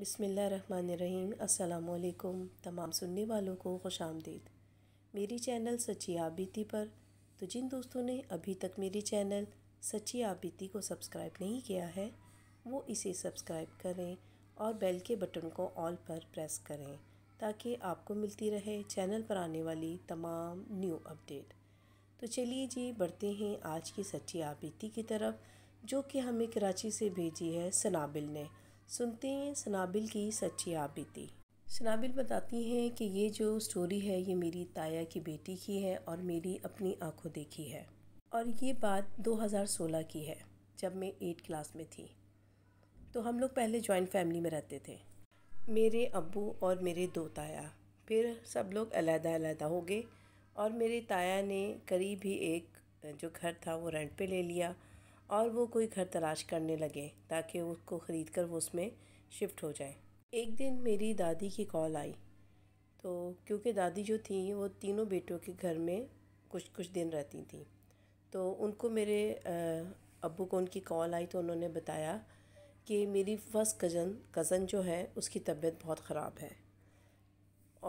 बिसमीम् अल्लाम तमाम सुनने वालों को खुश आमदीद मेरी चैनल सच्ची आबीती पर तो जिन दोस्तों ने अभी तक मेरी चैनल सच्ची आबीती को सब्सक्राइब नहीं किया है वो इसे सब्सक्राइब करें और बेल के बटन को ऑल पर प्रेस करें ताकि आपको मिलती रहे चैनल पर आने वाली तमाम न्यू अपडेट तो चलिए जी बढ़ते हैं आज की सच्ची आबीती की तरफ जो कि हमें कराची से भेजी है सनाबिल ने सुनते हैं सनाबिल की सच्ची आबीती सनाबिल बताती हैं कि ये जो स्टोरी है ये मेरी ताया की बेटी की है और मेरी अपनी आंखों देखी है और ये बात 2016 की है जब मैं एट क्लास में थी तो हम लोग पहले जॉइंट फैमिली में रहते थे मेरे अबू और मेरे दो ताया फिर सब लोग अलहदा अलहदा हो गए और मेरे ताया ने करीब ही एक जो घर था वो रेंट पे ले लिया और वो कोई घर तलाश करने लगे ताकि उसको ख़रीद कर वो उसमें शिफ्ट हो जाए एक दिन मेरी दादी की कॉल आई तो क्योंकि दादी जो थी वो तीनों बेटों के घर में कुछ कुछ दिन रहती थी तो उनको मेरे अबू को उनकी कॉल आई तो उन्होंने बताया कि मेरी फर्स्ट कज़न कज़न जो है उसकी तबीयत बहुत ख़राब है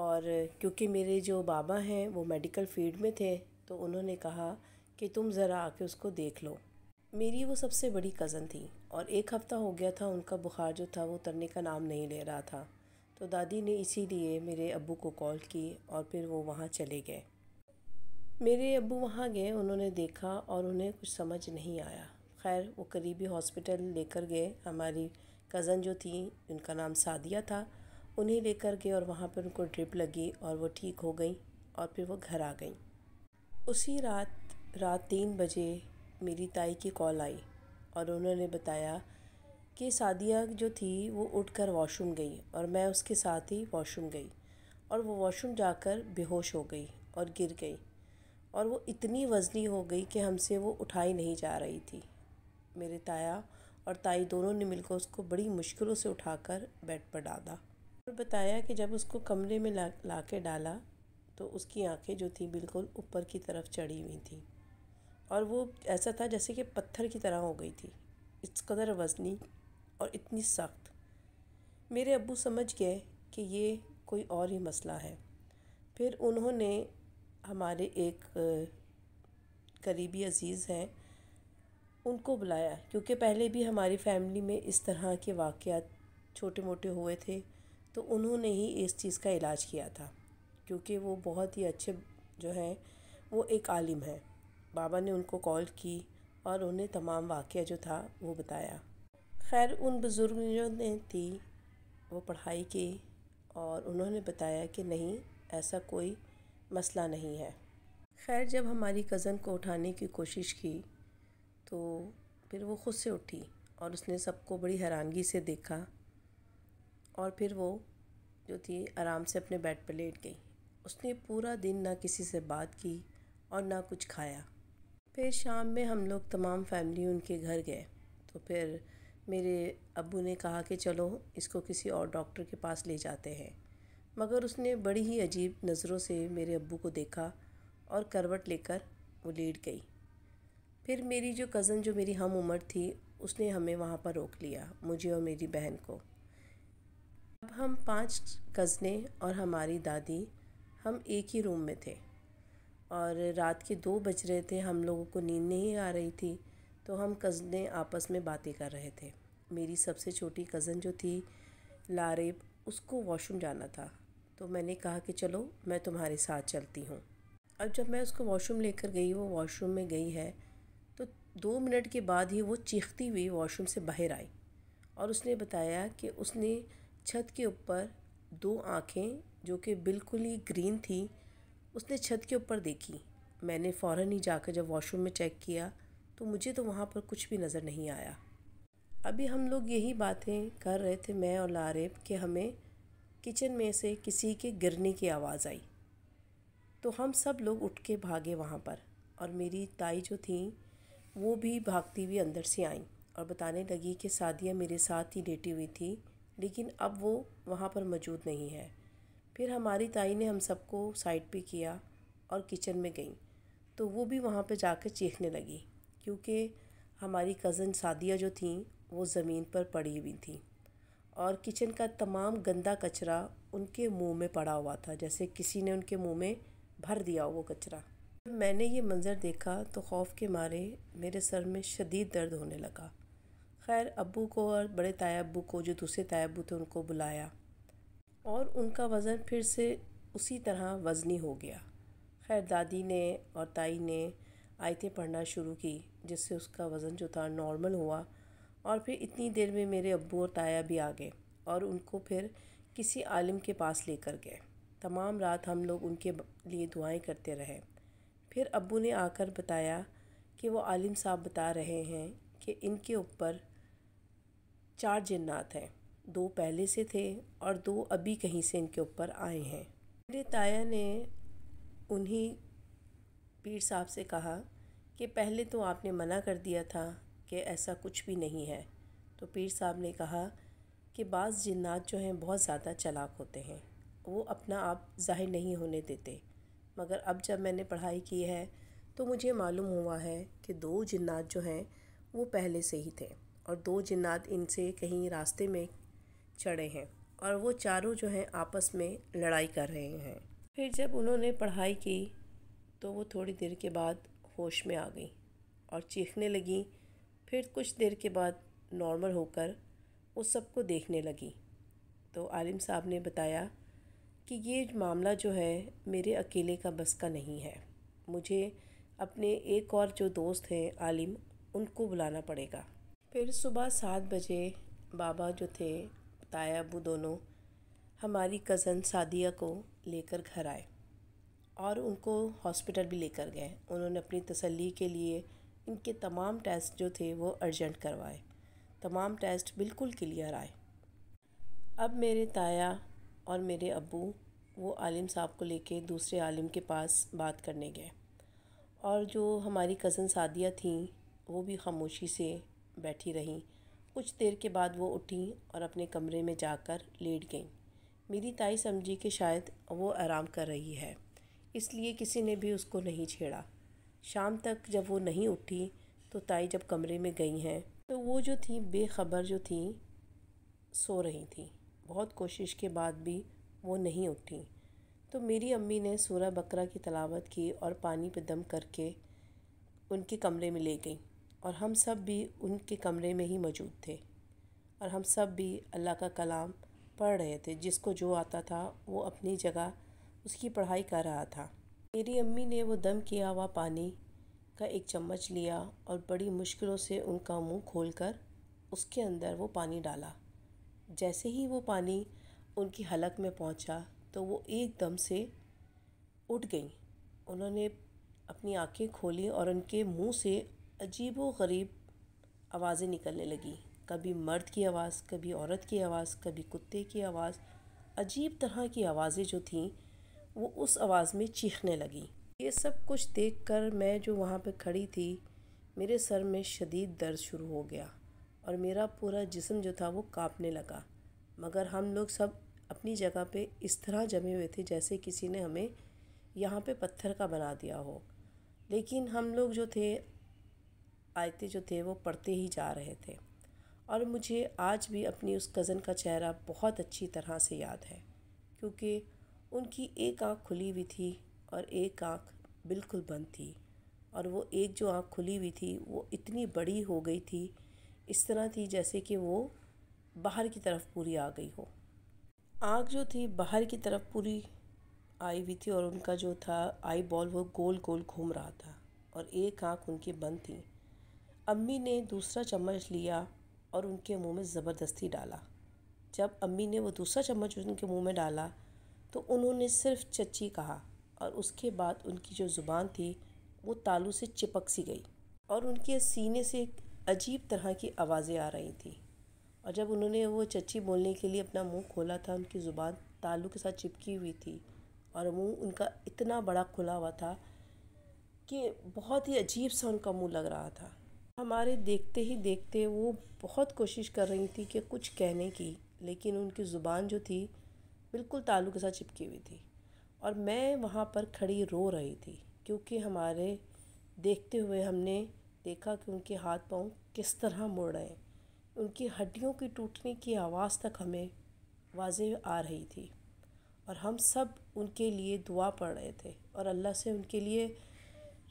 और क्योंकि मेरे जो बाबा हैं वो मेडिकल फील्ड में थे तो उन्होंने कहा कि तुम ज़रा आके उसको देख लो मेरी वो सबसे बड़ी कज़न थी और एक हफ़्ता हो गया था उनका बुखार जो था वो उतरने का नाम नहीं ले रहा था तो दादी ने इसीलिए मेरे अबू को कॉल की और फिर वो वहाँ चले गए मेरे अबू वहाँ गए उन्होंने देखा और उन्हें कुछ समझ नहीं आया खैर वो करीबी हॉस्पिटल लेकर गए हमारी कज़न जो थी उनका नाम सादिया था उन्हें लेकर गए और वहाँ पर उनको ड्रिप लगी और वो ठीक हो गई और फिर वो घर आ गई उसी रात रात तीन बजे मेरी ताई की कॉल आई और उन्होंने बताया कि सादिया जो थी वो उठकर वॉशरूम गई और मैं उसके साथ ही वॉशरूम गई और वो वॉशरूम जाकर बेहोश हो गई और गिर गई और वो इतनी वजनी हो गई कि हमसे वो उठाई नहीं जा रही थी मेरे ताया और ताई दोनों ने मिलकर उसको बड़ी मुश्किलों से उठाकर बेड पर डाला और बताया कि जब उसको कमरे में ला ला के डाला तो उसकी आंखें जो थी बिल्कुल ऊपर की तरफ चढ़ी हुई थी और वो ऐसा था जैसे कि पत्थर की तरह हो गई थी इस कदर वज़नी और इतनी सख्त मेरे अबू समझ गए कि ये कोई और ही मसला है फिर उन्होंने हमारे एक करीबी अज़ीज़ हैं उनको बुलाया क्योंकि पहले भी हमारी फैमिली में इस तरह के वाक़ छोटे मोटे हुए थे तो उन्होंने ही इस चीज़ का इलाज किया था क्योंकि वो बहुत ही अच्छे जो हैं वो एक आलिम हैं बाबा ने उनको कॉल की और उन्हें तमाम वाक़ जो था वो बताया खैर उन बुज़ुर्गों ने थी वो पढ़ाई की और उन्होंने बताया कि नहीं ऐसा कोई मसला नहीं है खैर जब हमारी कज़न को उठाने की कोशिश की तो फिर वो ख़ुद से उठी और उसने सबको बड़ी हैरानगी से देखा और फिर वो जो थी आराम से अपने बेड पर लेट गई उसने पूरा दिन ना किसी से बात की और ना कुछ खाया फिर शाम में हम लोग तमाम फैमिली उनके घर गए तो फिर मेरे अबू ने कहा कि चलो इसको किसी और डॉक्टर के पास ले जाते हैं मगर उसने बड़ी ही अजीब नज़रों से मेरे अबू को देखा और करवट लेकर वो लेट गई फिर मेरी जो कज़न जो मेरी हम उम्र थी उसने हमें वहाँ पर रोक लिया मुझे और मेरी बहन को अब हम पांच कज़नें और हमारी दादी हम एक ही रूम में थे और रात के दो बज रहे थे हम लोगों को नींद नहीं आ रही थी तो हम कज़ने आपस में बातें कर रहे थे मेरी सबसे छोटी कज़न जो थी लारेब उसको वॉशरूम जाना था तो मैंने कहा कि चलो मैं तुम्हारे साथ चलती हूँ अब जब मैं उसको वॉशरूम लेकर गई वो वॉशरूम में गई है तो दो मिनट के बाद ही वो चीखती हुई वॉशरूम से बाहर आई और उसने बताया कि उसने छत के ऊपर दो आँखें जो कि बिल्कुल ही ग्रीन थी उसने छत के ऊपर देखी मैंने फ़ौरन ही जाकर जब वॉशरूम में चेक किया तो मुझे तो वहाँ पर कुछ भी नज़र नहीं आया अभी हम लोग यही बातें कर रहे थे मैं और लारेब कि हमें किचन में से किसी के गिरने की आवाज़ आई तो हम सब लोग उठ के भागे वहाँ पर और मेरी ताई जो थी वो भी भागती हुई अंदर से आई और बताने लगी कि सादिया मेरे साथ ही लेटी हुई थी लेकिन अब वो वहाँ पर मौजूद नहीं है फिर हमारी ताई ने हम सबको साइड पे किया और किचन में गई तो वो भी वहाँ पे जाकर चीखने लगी क्योंकि हमारी कज़न सादिया जो थी वो ज़मीन पर पड़ी हुई थी और किचन का तमाम गंदा कचरा उनके मुंह में पड़ा हुआ था जैसे किसी ने उनके मुंह में भर दिया वो कचरा जब मैंने ये मंज़र देखा तो खौफ के मारे मेरे सर में शदीद दर्द होने लगा खैर अबू को और बड़े ताया अबू को जो दूसरे ताया अबू थे उनको बुलाया और उनका वज़न फिर से उसी तरह वज़नी हो गया खैर दादी ने और ताई ने आयतें पढ़ना शुरू की जिससे उसका वज़न जो था नॉर्मल हुआ और फिर इतनी देर में मेरे अब्बू और ताया भी आ गए और उनको फिर किसी आलिम के पास लेकर गए तमाम रात हम लोग उनके लिए दुआएं करते रहे फिर अब्बू ने आकर बताया कि वो आलिम साहब बता रहे हैं कि इनके ऊपर चार जन्नात हैं दो पहले से थे और दो अभी कहीं से इनके ऊपर आए हैं मेरे ताया ने उन्हीं पीर साहब से कहा कि पहले तो आपने मना कर दिया था कि ऐसा कुछ भी नहीं है तो पीर साहब ने कहा कि बाज़ जिन्नात जो हैं बहुत ज़्यादा चलाक होते हैं वो अपना आप ज़ाहिर नहीं होने देते मगर अब जब मैंने पढ़ाई की है तो मुझे मालूम हुआ है कि दो जिन्नात जो हैं वो पहले से ही थे और दो जिन्नात इनसे कहीं रास्ते में चढ़े हैं और वो चारों जो हैं आपस में लड़ाई कर रहे हैं फिर जब उन्होंने पढ़ाई की तो वो थोड़ी देर के बाद होश में आ गई और चीखने लगी फिर कुछ देर के बाद नॉर्मल होकर वो सबको देखने लगी तो आलिम साहब ने बताया कि ये मामला जो है मेरे अकेले का बस का नहीं है मुझे अपने एक और जो दोस्त हैं आलिम उनको बुलाना पड़ेगा फिर सुबह सात बजे बाबा जो थे ताया अबू दोनों हमारी कज़न सादिया को लेकर घर आए और उनको हॉस्पिटल भी लेकर गए उन्होंने अपनी तसल्ली के लिए इनके तमाम टेस्ट जो थे वो अर्जेंट करवाए तमाम टेस्ट बिल्कुल क्लियर आए अब मेरे ताया और मेरे अबू वो आलिम साहब को लेके दूसरे आलिम के पास बात करने गए और जो हमारी कज़न सादिया थी वो भी खामोशी से बैठी रहीं कुछ देर के बाद वो उठी और अपने कमरे में जाकर लेट गई मेरी ताई समझी कि शायद वो आराम कर रही है इसलिए किसी ने भी उसको नहीं छेड़ा शाम तक जब वो नहीं उठी तो ताई जब कमरे में गई हैं तो वो जो थी बेखबर जो थी सो रही थी बहुत कोशिश के बाद भी वो नहीं उठी तो मेरी अम्मी ने सूरा बकरा की तलावत की और पानी पर दम करके उनके कमरे में ले गई और हम सब भी उनके कमरे में ही मौजूद थे और हम सब भी अल्लाह का कलाम पढ़ रहे थे जिसको जो आता था वो अपनी जगह उसकी पढ़ाई कर रहा था मेरी अम्मी ने वो दम किया हुआ पानी का एक चम्मच लिया और बड़ी मुश्किलों से उनका मुंह खोलकर उसके अंदर वो पानी डाला जैसे ही वो पानी उनकी हलक में पहुंचा तो वो एकदम से उठ गई उन्होंने अपनी आंखें खोली और उनके मुंह से अजीबो गरीब आवाज़ें निकलने लगी कभी मर्द की आवाज़ कभी औरत की आवाज़ कभी कुत्ते की आवाज़ अजीब तरह की आवाज़ें जो थीं वो उस आवाज़ में चीखने लगी ये सब कुछ देखकर मैं जो वहाँ पे खड़ी थी मेरे सर में शदीद दर्द शुरू हो गया और मेरा पूरा जिसम जो था वो कांपने लगा मगर हम लोग सब अपनी जगह पे इस तरह जमे हुए थे जैसे किसी ने हमें यहाँ पे पत्थर का बना दिया हो लेकिन हम लोग जो थे आयते जो थे वो पढ़ते ही जा रहे थे और मुझे आज भी अपनी उस कज़न का चेहरा बहुत अच्छी तरह से याद है क्योंकि उनकी एक आंख खुली हुई थी और एक आंख बिल्कुल बंद थी और वो एक जो आंख खुली हुई थी वो इतनी बड़ी हो गई थी इस तरह थी जैसे कि वो बाहर की तरफ पूरी आ गई हो आँख जो थी बाहर की तरफ पूरी आई हुई थी और उनका जो था आई बॉल वो गोल गोल घूम रहा था और एक आँख उनकी बंद थी अम्मी ने दूसरा चम्मच लिया और उनके मुंह में ज़बरदस्ती डाला जब अम्मी ने वो दूसरा चम्मच उनके मुंह में डाला तो उन्होंने सिर्फ चची कहा और उसके बाद उनकी जो ज़ुबान थी वो तालू से चिपक सी गई और उनके सीने से एक अजीब तरह की आवाज़ें आ रही थी और जब उन्होंने वो चची बोलने के लिए अपना मुंह खोला था उनकी ज़ुबान तालू के साथ चिपकी हुई थी और मुंह उनका इतना बड़ा खुला हुआ था कि बहुत ही अजीब सा उनका मुंह लग रहा था हमारे देखते ही देखते वो बहुत कोशिश कर रही थी कि कुछ कहने की लेकिन उनकी ज़ुबान जो थी बिल्कुल तालू के साथ चिपकी हुई थी और मैं वहाँ पर खड़ी रो रही थी क्योंकि हमारे देखते हुए हमने देखा कि उनके हाथ पाँव किस तरह मुड़ रहे हैं उनकी हड्डियों की टूटने की आवाज़ तक हमें वाजे आ रही थी और हम सब उनके लिए दुआ पढ़ रहे थे और अल्लाह से उनके लिए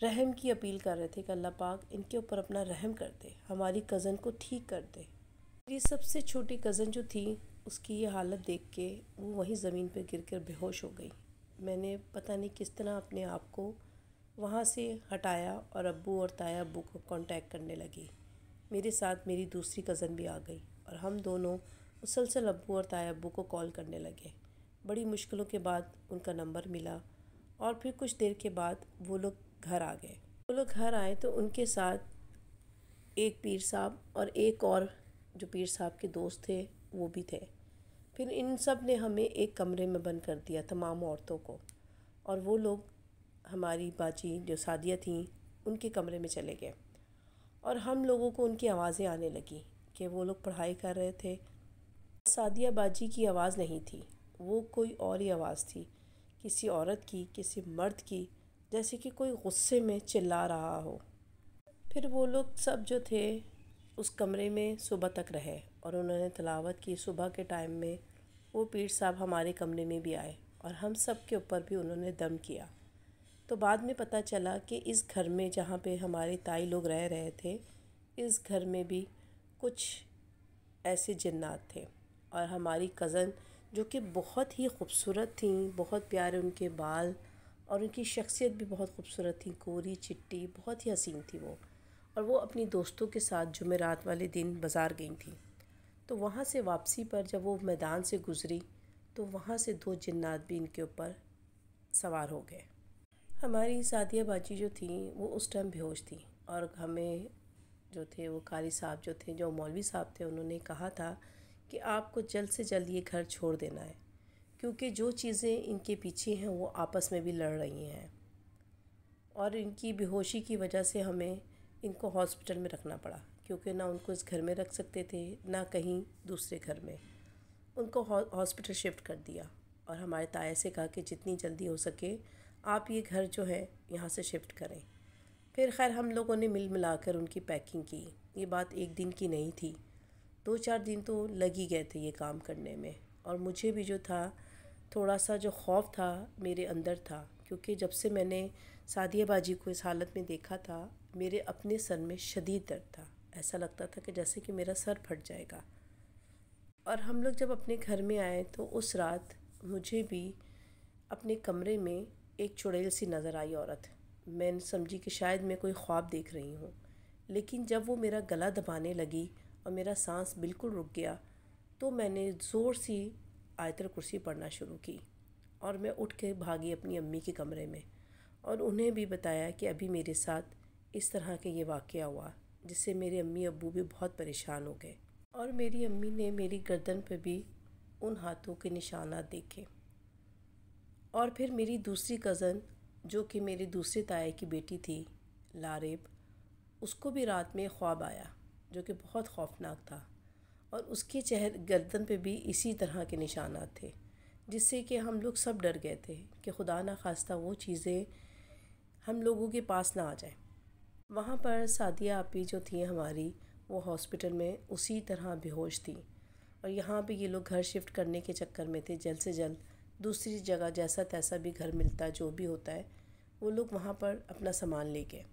रहम की अपील कर रहे थे कि अल्लाह पाक इनके ऊपर अपना रहम कर दे हमारी कज़न को ठीक कर दे मेरी सबसे छोटी कज़न जो थी उसकी ये हालत देख के वो वहीं ज़मीन पर गिर कर बेहोश हो गई मैंने पता नहीं किस तरह अपने आप को वहाँ से हटाया और अब्बू और ताया अबू को कांटेक्ट करने लगी मेरे साथ मेरी दूसरी कज़न भी आ गई और हम दोनों मुसलसल अबू और ताया अबू को कॉल करने लगे बड़ी मुश्किलों के बाद उनका नंबर मिला और फिर कुछ देर के बाद वो लोग घर आ गए वो लोग घर आए तो उनके साथ एक पीर साहब और एक और जो पीर साहब के दोस्त थे वो भी थे फिर इन सब ने हमें एक कमरे में बंद कर दिया तमाम औरतों को और वो लोग हमारी बाजी जो शादियाँ थीं उनके कमरे में चले गए और हम लोगों को उनकी आवाज़ें आने लगी कि वो लोग पढ़ाई कर रहे थे सादिया बाजी की आवाज़ नहीं थी वो कोई और ही आवाज़ थी किसी औरत की किसी मर्द की जैसे कि कोई ग़ुस्से में चिल्ला रहा हो फिर वो लोग सब जो थे उस कमरे में सुबह तक रहे और उन्होंने तलावत की सुबह के टाइम में वो पीर साहब हमारे कमरे में भी आए और हम सब के ऊपर भी उन्होंने दम किया तो बाद में पता चला कि इस घर में जहाँ पे हमारे ताई लोग रह रहे थे इस घर में भी कुछ ऐसे जन्नात थे और हमारी कज़न जो कि बहुत ही खूबसूरत थी बहुत प्यारे उनके बाल और उनकी शख्सियत भी बहुत खूबसूरत थी गोरी चिट्टी बहुत ही हसीन थी वो और वो अपनी दोस्तों के साथ जुमेरात वाले दिन बाज़ार गई थी तो वहाँ से वापसी पर जब वो मैदान से गुज़री तो वहाँ से दो जन्नात भी इनके ऊपर सवार हो गए हमारी सादिया बाजी जो थी वो उस टाइम बेहोश थी और हमें जो थे वो कारी साहब जो थे जो मौलवी साहब थे उन्होंने कहा था कि आपको जल्द से जल्द ये घर छोड़ देना है क्योंकि जो चीज़ें इनके पीछे हैं वो आपस में भी लड़ रही हैं और इनकी बेहोशी की वजह से हमें इनको हॉस्पिटल में रखना पड़ा क्योंकि ना उनको इस घर में रख सकते थे ना कहीं दूसरे घर में उनको हॉस्पिटल शिफ्ट कर दिया और हमारे ताया से कहा कि जितनी जल्दी हो सके आप ये घर जो है यहाँ से शिफ्ट करें फिर खैर हम लोगों ने मिल मिला कर उनकी पैकिंग की ये बात एक दिन की नहीं थी दो चार दिन तो लग ही गए थे ये काम करने में और मुझे भी जो था थोड़ा सा जो खौफ था मेरे अंदर था क्योंकि जब से मैंने सादिया बाजी को इस हालत में देखा था मेरे अपने सर में शदीद दर्द था ऐसा लगता था कि जैसे कि मेरा सर फट जाएगा और हम लोग जब अपने घर में आए तो उस रात मुझे भी अपने कमरे में एक चुड़ैल सी नज़र आई औरत मैंने समझी कि शायद मैं कोई ख्वाब देख रही हूँ लेकिन जब वो मेरा गला दबाने लगी और मेरा सांस बिल्कुल रुक गया तो मैंने ज़ोर सी आयतर कुर्सी पढ़ना शुरू की और मैं उठ के भागी अपनी अम्मी के कमरे में और उन्हें भी बताया कि अभी मेरे साथ इस तरह के ये वाक़ हुआ जिससे मेरे अम्मी अबू भी बहुत परेशान हो गए और मेरी अम्मी ने मेरी गर्दन पर भी उन हाथों के निशाना देखे और फिर मेरी दूसरी कज़न जो कि मेरे दूसरे ताए की बेटी थी लारेब उसको भी रात में ख्वाब आया जो कि बहुत खौफनाक था और उसके चेहरे गर्दन पे भी इसी तरह के निशानात थे जिससे कि हम लोग सब डर गए थे कि खुदा ना खास्ता वो चीज़ें हम लोगों के पास ना आ जाए वहाँ पर सादिया आपी जो थी हमारी वो हॉस्पिटल में उसी तरह बेहोश थी और यहाँ पे ये लोग घर शिफ्ट करने के चक्कर में थे जल्द से जल्द दूसरी जगह जैसा तैसा भी घर मिलता है जो भी होता है वो लोग वहाँ पर अपना सामान ले गए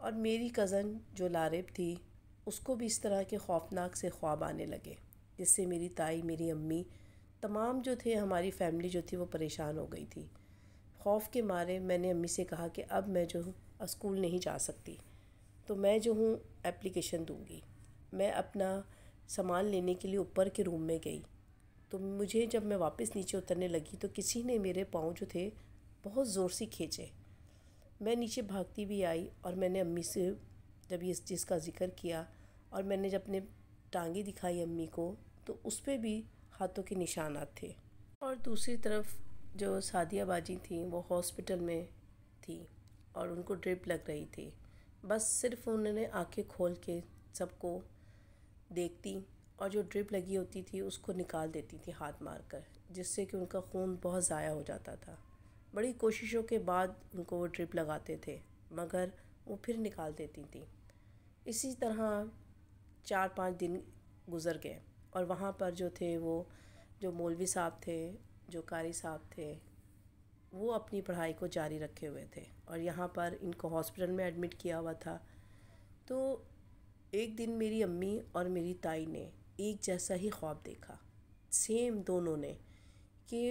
और मेरी कज़न जो लारिब थी उसको भी इस तरह के खौफनाक से ख्वाब आने लगे जिससे मेरी ताई मेरी अम्मी तमाम जो थे हमारी फैमिली जो थी वो परेशान हो गई थी खौफ के मारे मैंने अम्मी से कहा कि अब मैं जो हूँ स्कूल नहीं जा सकती तो मैं जो हूँ एप्लीकेशन दूँगी मैं अपना सामान लेने के लिए ऊपर के रूम में गई तो मुझे जब मैं वापस नीचे उतरने लगी तो किसी ने मेरे पाँव जो थे बहुत ज़ोर से खींचे मैं नीचे भागती भी आई और मैंने अम्मी से जब इस चीज़ का ज़िक्र किया और मैंने जब अपने टांगे दिखाई अम्मी को तो उस पर भी हाथों के निशानात थे और दूसरी तरफ जो सादिया बाजी थी वो हॉस्पिटल में थी और उनको ड्रिप लग रही थी बस सिर्फ उन्होंने आंखें खोल के सबको देखती और जो ड्रिप लगी होती थी उसको निकाल देती थी हाथ मार कर जिससे कि उनका खून बहुत ज़ाया हो जाता था बड़ी कोशिशों के बाद उनको वो ड्रिप लगाते थे मगर वो फिर निकाल देती थी इसी तरह चार पाँच दिन गुज़र गए और वहाँ पर जो थे वो जो मौलवी साहब थे जो कारी साहब थे वो अपनी पढ़ाई को जारी रखे हुए थे और यहाँ पर इनको हॉस्पिटल में एडमिट किया हुआ था तो एक दिन मेरी अम्मी और मेरी ताई ने एक जैसा ही ख्वाब देखा सेम दोनों ने कि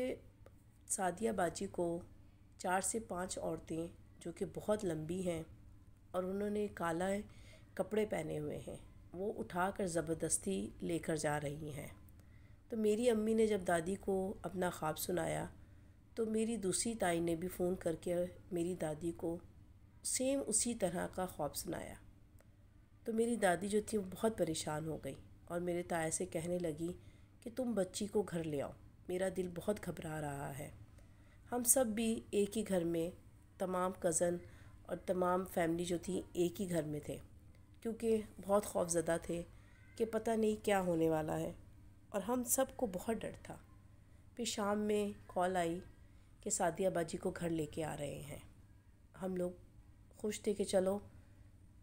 सादिया बाजी को चार से पांच औरतें जो कि बहुत लंबी हैं और उन्होंने काला है, कपड़े पहने हुए हैं वो उठा कर ज़बरदस्ती लेकर जा रही हैं तो मेरी अम्मी ने जब दादी को अपना ख्वाब सुनाया तो मेरी दूसरी ताई ने भी फ़ोन करके मेरी दादी को सेम उसी तरह का ख्वाब सुनाया तो मेरी दादी जो थी वो बहुत परेशान हो गई और मेरे ताए से कहने लगी कि तुम बच्ची को घर ले आओ मेरा दिल बहुत घबरा रहा है हम सब भी एक ही घर में तमाम कज़न और तमाम फैमिली जो थी एक ही घर में थे क्योंकि बहुत खौफजदा थे कि पता नहीं क्या होने वाला है और हम सब को बहुत डर था फिर शाम में कॉल आई कि सादिया बाजी को घर लेके आ रहे हैं हम लोग खुश थे कि चलो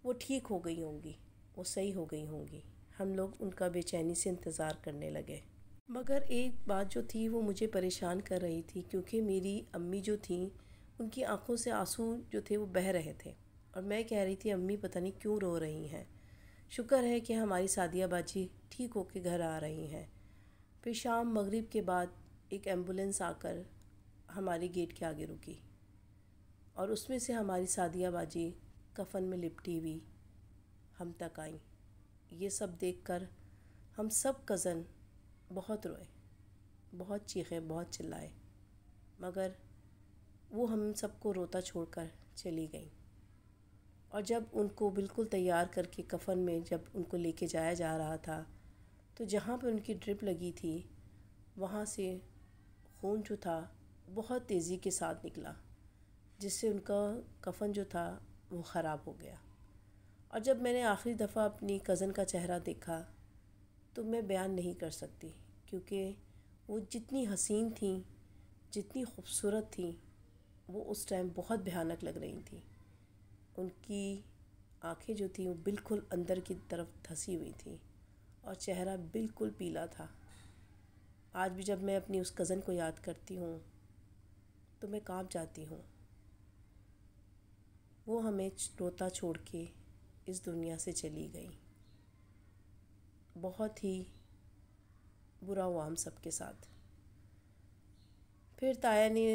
वो ठीक हो गई होंगी वो सही हो गई होंगी हम लोग उनका बेचैनी से इंतज़ार करने लगे मगर एक बात जो थी वो मुझे परेशान कर रही थी क्योंकि मेरी अम्मी जो थी उनकी आंखों से आंसू जो थे वो बह रहे थे और मैं कह रही थी अम्मी पता नहीं क्यों रो रही हैं शुक्र है कि हमारी सादिया बाजी ठीक होकर घर आ रही हैं फिर शाम मगरिब के बाद एक एम्बुलेंस आकर हमारे गेट के आगे रुकी और उसमें से हमारी सादिया बाजी कफन में लिपटी हुई हम तक आई ये सब देखकर हम सब कज़न बहुत रोए बहुत चीखे बहुत चिल्लाए मगर वो हम सबको रोता छोड़कर चली गई और जब उनको बिल्कुल तैयार करके कफ़न में जब उनको लेके जाया जा रहा था तो जहाँ पर उनकी ड्रिप लगी थी वहाँ से खून जो था बहुत तेज़ी के साथ निकला जिससे उनका कफ़न जो था वो ख़राब हो गया और जब मैंने आखिरी दफ़ा अपनी कज़न का चेहरा देखा तो मैं बयान नहीं कर सकती क्योंकि वो जितनी हसीन थी जितनी खूबसूरत थी वो उस टाइम बहुत भयानक लग रही थी उनकी आंखें जो थी वो बिल्कुल अंदर की तरफ धसी हुई थी और चेहरा बिल्कुल पीला था आज भी जब मैं अपनी उस कज़न को याद करती हूँ तो मैं काँप जाती हूँ वो हमें रोता छोड़ के इस दुनिया से चली गई बहुत ही बुरा हुआ हम सब के साथ फिर ताया ने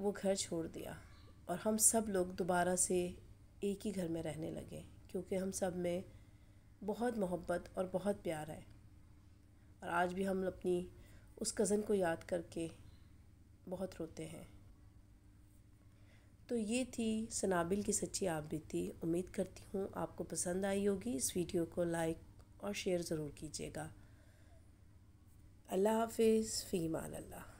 वो घर छोड़ दिया और हम सब लोग दोबारा से एक ही घर में रहने लगे क्योंकि हम सब में बहुत मोहब्बत और बहुत प्यार है और आज भी हम अपनी उस कज़न को याद करके बहुत रोते हैं तो ये थी सनाबिल की सच्ची आबीती उम्मीद करती हूँ आपको पसंद आई होगी इस वीडियो को लाइक और शेयर ज़रूर कीजिएगा अल्लाह हाफिज़ फ़ीमान अल्लाह